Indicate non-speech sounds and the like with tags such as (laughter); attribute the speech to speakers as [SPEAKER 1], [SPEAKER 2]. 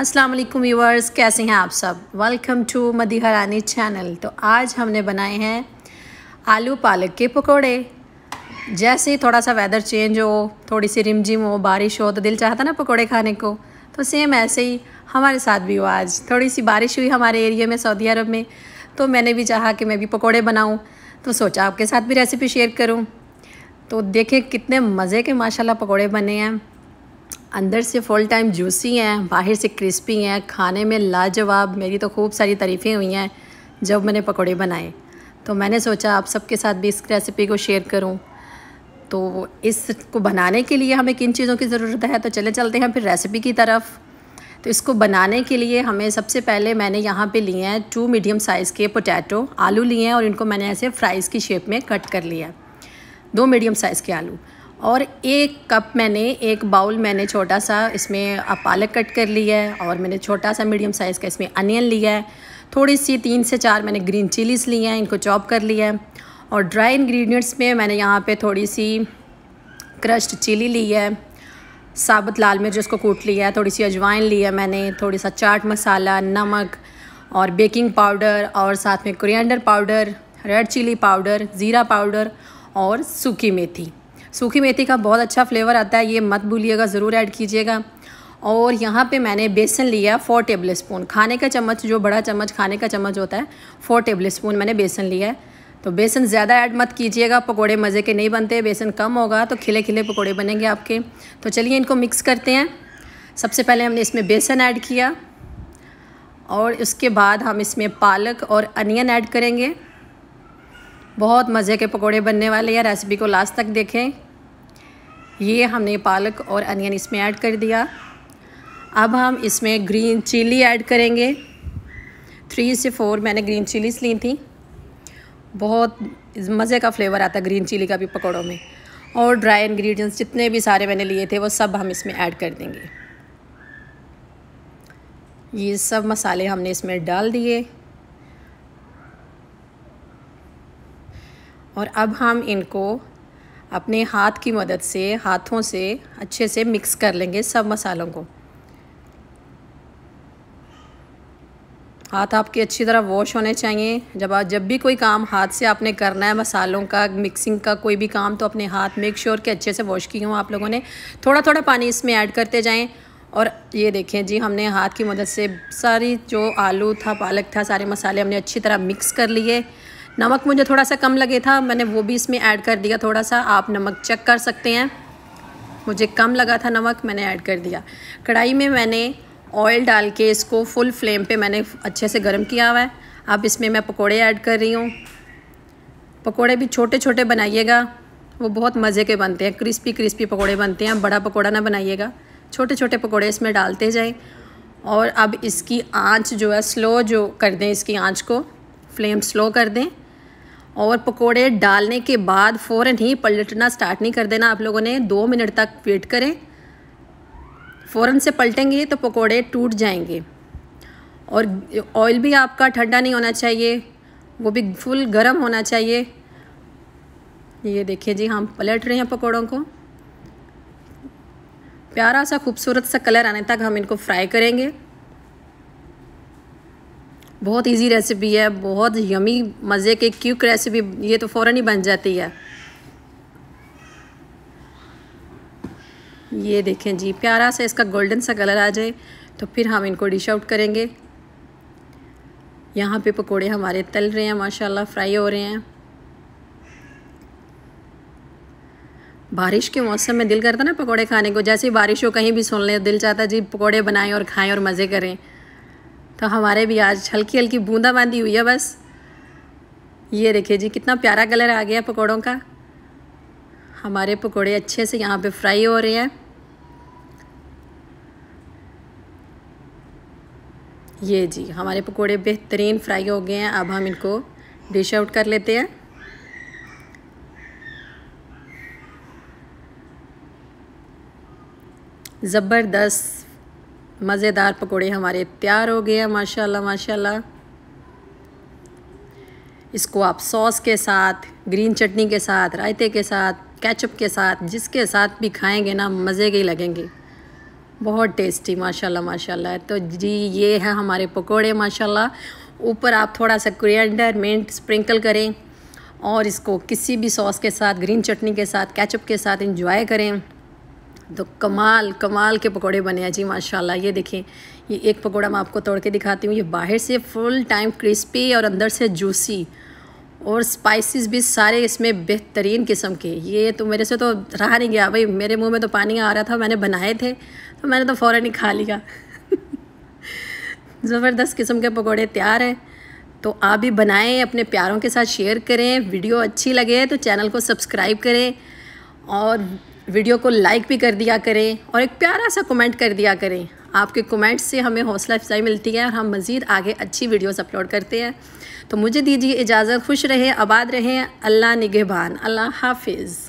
[SPEAKER 1] अस्सलाम वालेकुम व्यूअर्स कैसे हैं आप सब वेलकम टू मदीहरानी चैनल तो आज हमने बनाए हैं आलू पालक के पकोड़े जैसे ही थोड़ा सा वेदर चेंज हो थोड़ी सी रिमझिम हो बारिश हो तो दिल चाहता ना पकोड़े खाने को तो सेम ऐसे ही हमारे साथ भी हुआ आज थोड़ी सी बारिश हुई हमारे एरिया में सऊदी अरब में तो मैंने भी चाहा कि मैं भी पकौड़े बनाऊँ तो सोचा आपके साथ भी रेसिपी शेयर करूँ तो देखें कितने मज़े के माशाल्लाह पकौड़े बने हैं अंदर से फुल टाइम जूसी हैं बाहर से क्रिस्पी हैं खाने में लाजवाब मेरी तो खूब सारी तारीफ़ें हुई हैं जब मैंने पकौड़े बनाए तो मैंने सोचा आप सबके साथ भी इस रेसिपी को शेयर करूं तो इसको बनाने के लिए हमें किन चीज़ों की ज़रूरत है तो चले चलते हैं फिर रेसिपी की तरफ तो इसको बनाने के लिए हमें सबसे पहले मैंने यहाँ पे लिए हैं टू मीडियम साइज़ के पोटैटो आलू लिए हैं और इनको मैंने ऐसे फ्राइज़ की शेप में कट कर लिया है दो मीडियम साइज़ के आलू और एक कप मैंने एक बाउल मैंने छोटा सा इसमें पालक कट कर लिया है और मैंने छोटा सा मीडियम साइज़ का इसमें अनियन लिया है थोड़ी सी तीन से चार मैंने ग्रीन चिलीस ली हैं इनको चॉप कर लिया है और ड्राई इंग्रेडिएंट्स में मैंने यहाँ पे थोड़ी सी क्रश्ड चिली ली है साबुत लाल मिर्च उसको कूट लिया है थोड़ी सी अजवाइन ली है मैंने थोड़ी सा चाट मसाला नमक और बेकिंग पाउडर और साथ में coriander powder red chilli powder ज़ीरा पाउडर और सूखी मेथी सूखी मेथी का बहुत अच्छा फ्लेवर आता है ये मत भूलिएगा ज़रूर ऐड कीजिएगा और यहाँ पे मैंने बेसन लिया फोर टेबल स्पून खाने का चम्मच जो बड़ा चम्मच खाने का चम्मच होता है फोर टेबल स्पून मैंने बेसन लिया है तो बेसन ज़्यादा ऐड मत कीजिएगा पकोड़े मज़े के नहीं बनते बेसन कम होगा तो खिले खिले पकोड़े बनेंगे आपके तो चलिए इनको मिक्स करते हैं सबसे पहले हमने इसमें बेसन ऐड किया और उसके बाद हम इसमें पालक और अनियन ऐड करेंगे बहुत मज़े के पकोड़े बनने वाले हैं रेसिपी को लास्ट तक देखें ये हमने पालक और अनियन इसमें ऐड कर दिया अब हम इसमें ग्रीन चिली ऐड करेंगे थ्री से फोर मैंने ग्रीन चिलीज ली थी बहुत मज़े का फ्लेवर आता है ग्रीन चिली का भी पकौड़ों में और ड्राई इंग्रेडिएंट्स जितने भी सारे मैंने लिए थे वो सब हम इसमें ऐड कर देंगे ये सब मसाले हमने इसमें डाल दिए और अब हम इनको अपने हाथ की मदद से हाथों से अच्छे से मिक्स कर लेंगे सब मसालों को हाथ आपके अच्छी तरह वॉश होने चाहिए जब आप जब भी कोई काम हाथ से आपने करना है मसालों का मिक्सिंग का कोई भी काम तो अपने हाथ मेक श्योर के अच्छे से वॉश किए हों आप लोगों ने थोड़ा थोड़ा पानी इसमें ऐड करते जाएं और ये देखें जी हमने हाथ की मदद से सारी जो आलू था पालक था सारे मसाले हमने अच्छी तरह मिक्स कर लिए नमक मुझे थोड़ा सा कम लगे था मैंने वो भी इसमें ऐड कर दिया थोड़ा सा आप नमक चेक कर सकते हैं मुझे कम लगा था नमक मैंने ऐड कर दिया कढ़ाई में मैंने ऑयल डाल के इसको फुल फ्लेम पे मैंने अच्छे से गर्म किया हुआ है अब इसमें मैं पकोड़े ऐड कर रही हूँ पकोड़े भी छोटे छोटे बनाइएगा वो बहुत मज़े के बनते हैं क्रिस्पी क्रिस्पी पकोड़े बनते हैं बड़ा पकौड़ा ना बनाइएगा छोटे छोटे पकौड़े इसमें डालते जाएँ और अब इसकी आँच जो है स्लो जो कर दें इसकी आँच को फ्लेम स्लो कर दें और पकोड़े डालने के बाद फ़ौर ही पलटना स्टार्ट नहीं कर देना आप लोगों ने दो मिनट तक वेट करें फ़ौर से पलटेंगे तो पकोड़े टूट जाएंगे और ऑयल भी आपका ठंडा नहीं होना चाहिए वो भी फुल गर्म होना चाहिए ये देखिए जी हम पलट रहे हैं पकौड़ों को प्यारा सा खूबसूरत सा कलर आने तक हम इनको फ्राई करेंगे बहुत इजी रेसिपी है बहुत यमी मज़े के क्यूक रेसिपी ये तो फ़ौर ही बन जाती है ये देखें जी प्यारा सा इसका गोल्डन सा कलर आ जाए तो फिर हम इनको डिश आउट करेंगे यहाँ पे पकोड़े हमारे तल रहे हैं माशाल्लाह फ्राई हो रहे हैं बारिश के मौसम में दिल करता ना पकोड़े खाने को जैसे बारिश हो कहीं भी सुन लें दिल चाहता जी पकोड़े बनाएं और खाएं और मज़े करें तो हमारे भी आज हल्की हल्की बूंदा बांदी हुई है बस ये देखिए जी कितना प्यारा कलर आ गया पकौड़ों का हमारे पकौड़े अच्छे से यहाँ पे फ्राई हो रहे हैं ये जी हमारे पकौड़े बेहतरीन फ्राई हो गए हैं अब हम इनको डिश आउट कर लेते हैं ज़बरदस्त मज़ेदार पकोड़े हमारे तैयार हो गए हैं माशाल्लाह माशाल्लाह इसको आप सॉस के साथ ग्रीन चटनी के साथ रायते के साथ केचप के साथ जिसके साथ भी खाएंगे ना मज़े के ही लगेंगे बहुत टेस्टी माशाल्लाह माशाल्लाह तो जी ये है हमारे पकोड़े माशाल्लाह ऊपर आप थोड़ा सा क्रिएंडर मिंट स्प्रिंकल करें और इसको किसी भी सॉस के साथ ग्रीन चटनी के साथ केचप के साथ इंजॉय करें तो कमाल कमाल के पकोड़े बने हैं जी माशाल्लाह ये देखें ये एक पकोड़ा मैं आपको तोड़ के दिखाती हूँ ये बाहर से फुल टाइम क्रिस्पी और अंदर से जूसी और स्पाइसेस भी सारे इसमें बेहतरीन किस्म के ये तो मेरे से तो रहा नहीं गया भाई मेरे मुंह में तो पानी आ रहा था मैंने बनाए थे तो मैंने तो फ़ौर ही खा लिया (laughs) ज़बरदस्त किस्म के पकौड़े तैयार हैं तो आप भी बनाएं अपने प्यारों के साथ शेयर करें वीडियो अच्छी लगे तो चैनल को सब्सक्राइब करें और वीडियो को लाइक भी कर दिया करें और एक प्यारा सा कमेंट कर दिया करें आपके कमेंट्स से हमें हौसला अफजाई मिलती है और हम मज़ीद आगे अच्छी वीडियोस अपलोड करते हैं तो मुझे दीजिए इजाज़त खुश रहें आबाद रहें अल्लाह निगहबान अल्लाह हाफिज़